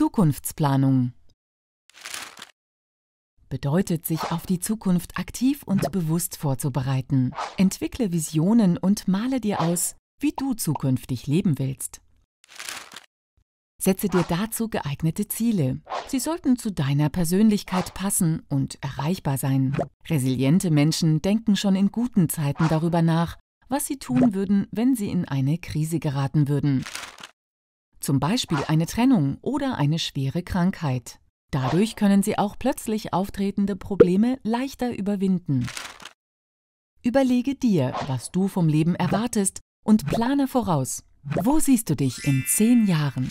Zukunftsplanung bedeutet, sich auf die Zukunft aktiv und bewusst vorzubereiten. Entwickle Visionen und male dir aus, wie du zukünftig leben willst. Setze dir dazu geeignete Ziele. Sie sollten zu deiner Persönlichkeit passen und erreichbar sein. Resiliente Menschen denken schon in guten Zeiten darüber nach, was sie tun würden, wenn sie in eine Krise geraten würden zum Beispiel eine Trennung oder eine schwere Krankheit. Dadurch können Sie auch plötzlich auftretende Probleme leichter überwinden. Überlege dir, was du vom Leben erwartest und plane voraus. Wo siehst du dich in zehn Jahren?